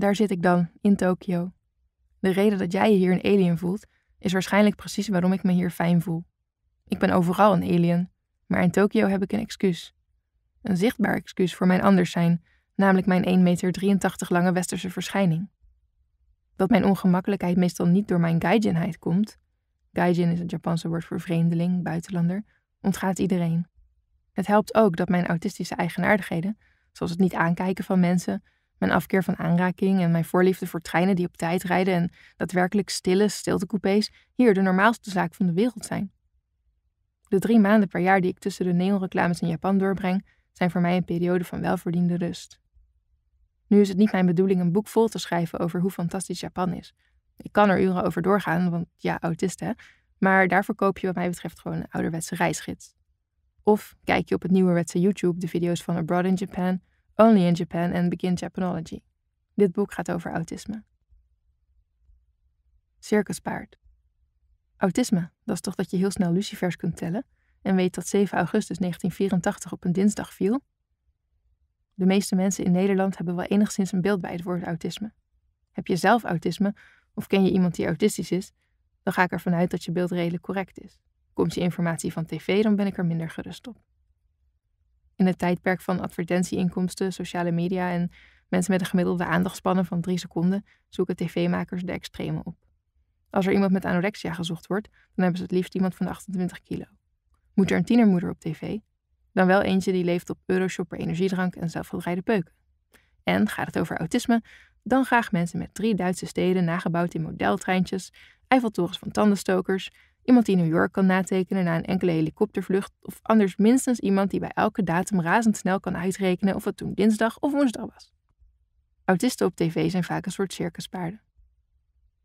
daar zit ik dan, in Tokio. De reden dat jij je hier een alien voelt, is waarschijnlijk precies waarom ik me hier fijn voel. Ik ben overal een alien, maar in Tokio heb ik een excuus. Een zichtbaar excuus voor mijn anders zijn, namelijk mijn 1,83 meter lange westerse verschijning. Dat mijn ongemakkelijkheid meestal niet door mijn gaijinheid komt, gaijin is het Japanse woord voor vreemdeling, buitenlander, ontgaat iedereen. Het helpt ook dat mijn autistische eigenaardigheden, zoals het niet aankijken van mensen, mijn afkeer van aanraking en mijn voorliefde voor treinen die op tijd rijden en daadwerkelijk stille stiltecoupés hier de normaalste zaak van de wereld zijn. De drie maanden per jaar die ik tussen de neonreclames in Japan doorbreng, zijn voor mij een periode van welverdiende rust. Nu is het niet mijn bedoeling een boek vol te schrijven over hoe fantastisch Japan is. Ik kan er uren over doorgaan, want ja, autist hè, maar daarvoor koop je wat mij betreft gewoon een ouderwetse reisgids. Of kijk je op het nieuwe nieuwerwetse YouTube de video's van Abroad in Japan Only in Japan and Begin Japanology. Dit boek gaat over autisme. Circuspaard. Autisme, dat is toch dat je heel snel lucifers kunt tellen en weet dat 7 augustus 1984 op een dinsdag viel? De meeste mensen in Nederland hebben wel enigszins een beeld bij het woord autisme. Heb je zelf autisme of ken je iemand die autistisch is, dan ga ik ervan uit dat je beeld redelijk correct is. Komt je informatie van tv, dan ben ik er minder gerust op in het tijdperk van advertentieinkomsten, sociale media en mensen met een gemiddelde aandachtspannen van drie seconden zoeken tv-makers de extreme op. Als er iemand met anorexia gezocht wordt, dan hebben ze het liefst iemand van 28 kilo. Moet er een tienermoeder op tv? Dan wel eentje die leeft op euroshopper energiedrank en zelfgedraaide peuken. En gaat het over autisme, dan graag mensen met drie Duitse steden nagebouwd in modeltreintjes, Eiffeltorens van tandenstokers Iemand die New York kan natekenen na een enkele helikoptervlucht, of anders minstens iemand die bij elke datum razendsnel kan uitrekenen of het toen dinsdag of woensdag was. Autisten op tv zijn vaak een soort circuspaarden.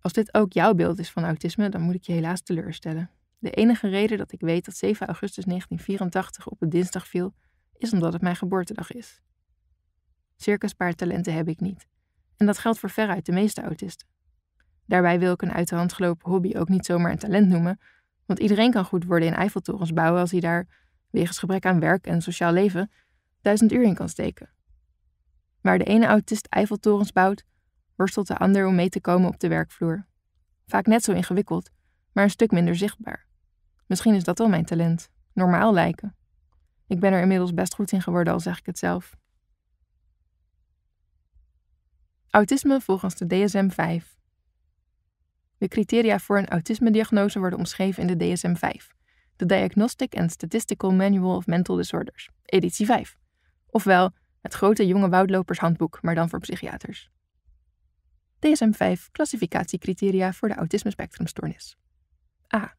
Als dit ook jouw beeld is van autisme, dan moet ik je helaas teleurstellen. De enige reden dat ik weet dat 7 augustus 1984 op een dinsdag viel, is omdat het mijn geboortedag is. Circuspaardtalenten heb ik niet. En dat geldt voor veruit de meeste autisten. Daarbij wil ik een uit de hand gelopen hobby ook niet zomaar een talent noemen, want iedereen kan goed worden in Eiffeltorens bouwen als hij daar, wegens gebrek aan werk en sociaal leven, duizend uur in kan steken. Waar de ene autist Eiffeltorens bouwt, worstelt de ander om mee te komen op de werkvloer. Vaak net zo ingewikkeld, maar een stuk minder zichtbaar. Misschien is dat wel mijn talent, normaal lijken. Ik ben er inmiddels best goed in geworden, al zeg ik het zelf. Autisme volgens de DSM-5. De criteria voor een autisme-diagnose worden omschreven in de DSM-5, de Diagnostic and Statistical Manual of Mental Disorders, editie 5. Ofwel, het grote jonge handboek, maar dan voor psychiaters. DSM-5 klassificatiecriteria voor de autismespectrumstoornis. A.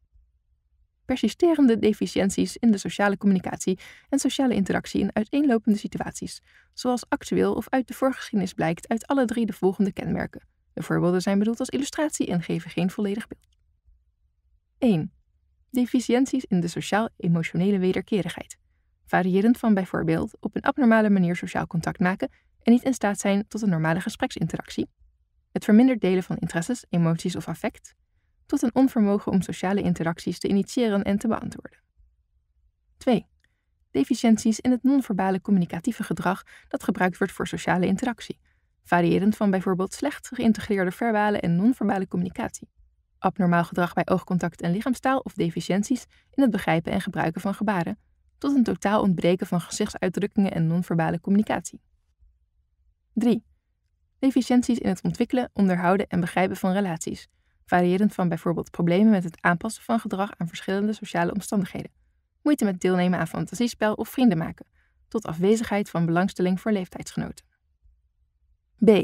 Persisterende deficienties in de sociale communicatie en sociale interactie in uiteenlopende situaties, zoals actueel of uit de voorgeschiedenis blijkt uit alle drie de volgende kenmerken, de voorbeelden zijn bedoeld als illustratie en geven geen volledig beeld. 1. Deficienties in de sociaal-emotionele wederkerigheid. Variërend van bijvoorbeeld op een abnormale manier sociaal contact maken en niet in staat zijn tot een normale gespreksinteractie. Het verminderd delen van interesses, emoties of affect. Tot een onvermogen om sociale interacties te initiëren en te beantwoorden. 2. Deficienties in het non-verbale communicatieve gedrag dat gebruikt wordt voor sociale interactie variërend van bijvoorbeeld slecht geïntegreerde verbale en non-verbale communicatie, abnormaal gedrag bij oogcontact en lichaamstaal of deficienties in het begrijpen en gebruiken van gebaren, tot een totaal ontbreken van gezichtsuitdrukkingen en non-verbale communicatie. 3. Deficiënties in het ontwikkelen, onderhouden en begrijpen van relaties, variërend van bijvoorbeeld problemen met het aanpassen van gedrag aan verschillende sociale omstandigheden, moeite met deelnemen aan fantasiespel of vrienden maken, tot afwezigheid van belangstelling voor leeftijdsgenoten. B.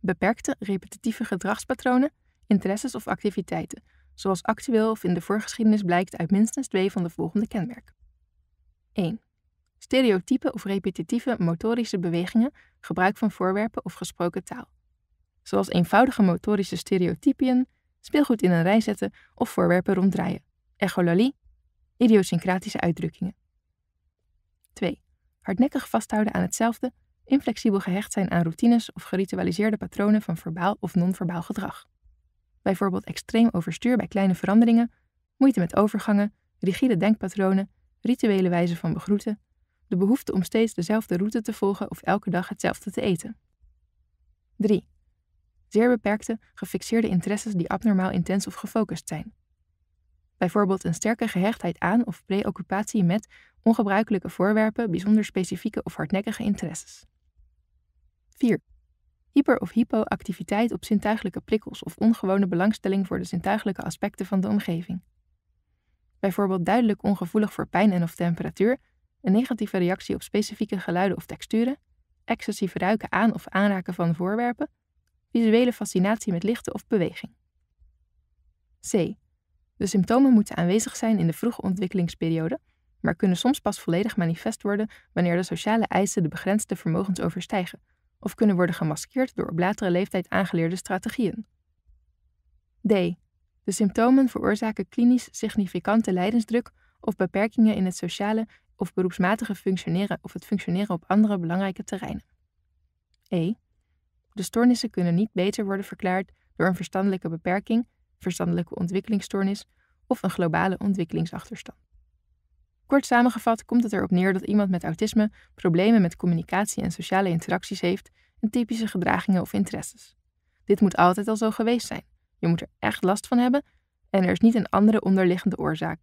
Beperkte repetitieve gedragspatronen, interesses of activiteiten, zoals actueel of in de voorgeschiedenis blijkt uit minstens twee van de volgende kenmerken. 1. Stereotype of repetitieve motorische bewegingen, gebruik van voorwerpen of gesproken taal. Zoals eenvoudige motorische stereotypieën, speelgoed in een rij zetten of voorwerpen ronddraaien, echolalie, idiosyncratische uitdrukkingen. 2. Hardnekkig vasthouden aan hetzelfde inflexibel gehecht zijn aan routines of geritualiseerde patronen van verbaal of non-verbaal gedrag. Bijvoorbeeld extreem overstuur bij kleine veranderingen, moeite met overgangen, rigide denkpatronen, rituele wijze van begroeten, de behoefte om steeds dezelfde route te volgen of elke dag hetzelfde te eten. 3. Zeer beperkte, gefixeerde interesses die abnormaal intens of gefocust zijn. Bijvoorbeeld een sterke gehechtheid aan of preoccupatie met ongebruikelijke voorwerpen, bijzonder specifieke of hardnekkige interesses. 4. Hyper- of hypoactiviteit op zintuigelijke prikkels of ongewone belangstelling voor de zintuigelijke aspecten van de omgeving. Bijvoorbeeld duidelijk ongevoelig voor pijn en of temperatuur, een negatieve reactie op specifieke geluiden of texturen, excessief ruiken aan of aanraken van voorwerpen, visuele fascinatie met lichten of beweging. C. De symptomen moeten aanwezig zijn in de vroege ontwikkelingsperiode, maar kunnen soms pas volledig manifest worden wanneer de sociale eisen de begrensde vermogens overstijgen, of kunnen worden gemaskeerd door op latere leeftijd aangeleerde strategieën. D. De symptomen veroorzaken klinisch significante lijdensdruk of beperkingen in het sociale of beroepsmatige functioneren of het functioneren op andere belangrijke terreinen. E. De stoornissen kunnen niet beter worden verklaard door een verstandelijke beperking, verstandelijke ontwikkelingsstoornis of een globale ontwikkelingsachterstand. Kort samengevat komt het erop neer dat iemand met autisme problemen met communicatie en sociale interacties heeft en typische gedragingen of interesses. Dit moet altijd al zo geweest zijn. Je moet er echt last van hebben en er is niet een andere onderliggende oorzaak.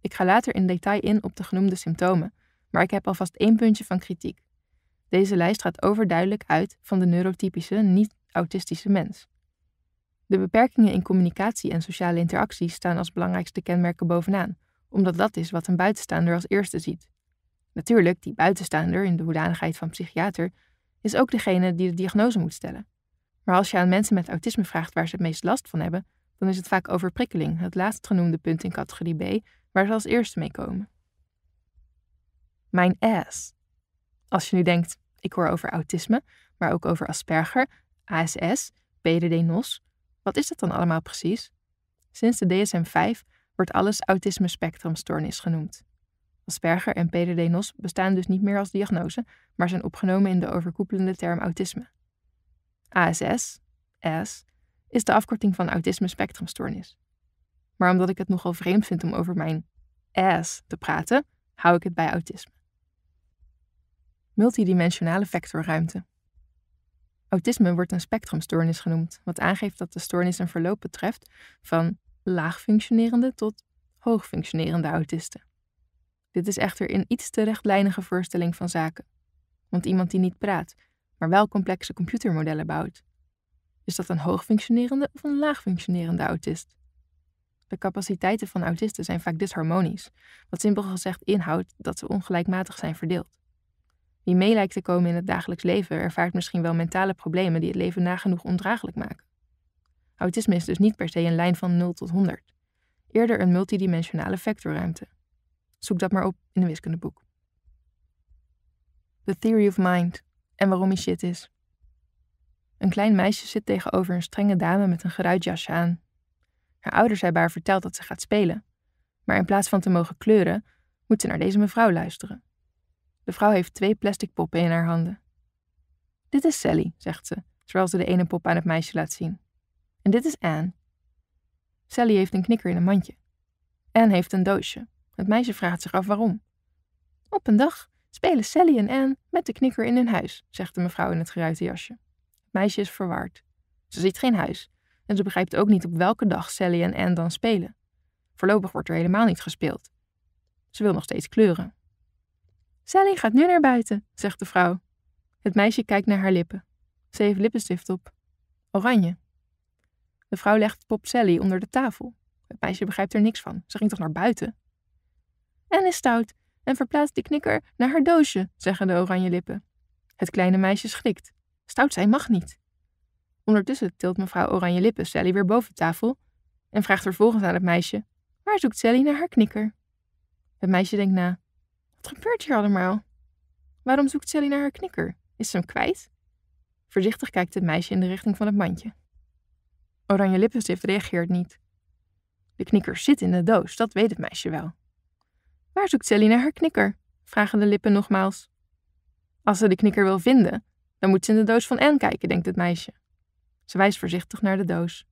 Ik ga later in detail in op de genoemde symptomen, maar ik heb alvast één puntje van kritiek. Deze lijst gaat overduidelijk uit van de neurotypische, niet-autistische mens. De beperkingen in communicatie en sociale interacties staan als belangrijkste kenmerken bovenaan, omdat dat is wat een buitenstaander als eerste ziet. Natuurlijk, die buitenstaander, in de hoedanigheid van psychiater, is ook degene die de diagnose moet stellen. Maar als je aan mensen met autisme vraagt waar ze het meest last van hebben, dan is het vaak overprikkeling, het genoemde punt in categorie B, waar ze als eerste mee komen. Mijn ass. Als je nu denkt, ik hoor over autisme, maar ook over Asperger, ASS, BDD-NOS, wat is dat dan allemaal precies? Sinds de DSM-5 wordt alles autisme-spectrumstoornis genoemd. Asperger en PDD-NOS bestaan dus niet meer als diagnose, maar zijn opgenomen in de overkoepelende term autisme. ASS, S, is de afkorting van autisme-spectrumstoornis. Maar omdat ik het nogal vreemd vind om over mijn AS te praten, hou ik het bij autisme. Multidimensionale vectorruimte. Autisme wordt een spectrumstoornis genoemd, wat aangeeft dat de stoornis een verloop betreft van laagfunctionerende tot hoogfunctionerende autisten. Dit is echter een iets te rechtlijnige voorstelling van zaken. Want iemand die niet praat, maar wel complexe computermodellen bouwt, is dat een hoogfunctionerende of een laagfunctionerende autist? De capaciteiten van autisten zijn vaak disharmonisch, wat simpel gezegd inhoudt dat ze ongelijkmatig zijn verdeeld. Wie mee lijkt te komen in het dagelijks leven ervaart misschien wel mentale problemen die het leven nagenoeg ondraaglijk maken. Autisme is dus niet per se een lijn van 0 tot 100. Eerder een multidimensionale vectorruimte. Zoek dat maar op in een wiskundeboek. The Theory of Mind en waarom hij shit is. Een klein meisje zit tegenover een strenge dame met een geruitjasje aan. Haar ouders hebben haar verteld dat ze gaat spelen. Maar in plaats van te mogen kleuren, moet ze naar deze mevrouw luisteren. De vrouw heeft twee plastic poppen in haar handen. Dit is Sally, zegt ze, terwijl ze de ene pop aan het meisje laat zien. En dit is Anne. Sally heeft een knikker in een mandje. Anne heeft een doosje. Het meisje vraagt zich af waarom. Op een dag spelen Sally en Anne met de knikker in hun huis, zegt de mevrouw in het geruite jasje. Het meisje is verward. Ze ziet geen huis en ze begrijpt ook niet op welke dag Sally en Anne dan spelen. Voorlopig wordt er helemaal niet gespeeld. Ze wil nog steeds kleuren. Sally gaat nu naar buiten, zegt de vrouw. Het meisje kijkt naar haar lippen. Ze heeft lippenstift op. Oranje. De vrouw legt Pop Sally onder de tafel. Het meisje begrijpt er niks van. Ze ging toch naar buiten? En is stout en verplaatst die knikker naar haar doosje, zeggen de oranje lippen. Het kleine meisje schrikt. Stout zijn mag niet. Ondertussen tilt mevrouw Oranje Lippen Sally weer boven tafel en vraagt vervolgens aan het meisje: Waar zoekt Sally naar haar knikker? Het meisje denkt na: Wat gebeurt hier allemaal? Waarom zoekt Sally naar haar knikker? Is ze hem kwijt? Voorzichtig kijkt het meisje in de richting van het mandje. Oranje lippenstift reageert niet. De knikker zit in de doos, dat weet het meisje wel. Waar zoekt naar haar knikker? vragen de lippen nogmaals. Als ze de knikker wil vinden, dan moet ze in de doos van Anne kijken, denkt het meisje. Ze wijst voorzichtig naar de doos.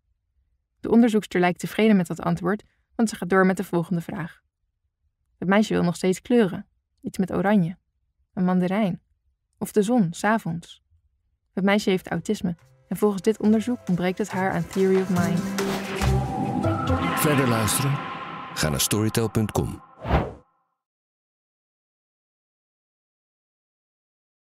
De onderzoekster lijkt tevreden met dat antwoord, want ze gaat door met de volgende vraag. Het meisje wil nog steeds kleuren. Iets met oranje. Een mandarijn. Of de zon, s'avonds. Het meisje heeft autisme en volgens dit onderzoek ontbreekt het haar aan Theory of Mind. Verder luisteren? Ga naar storytel.com.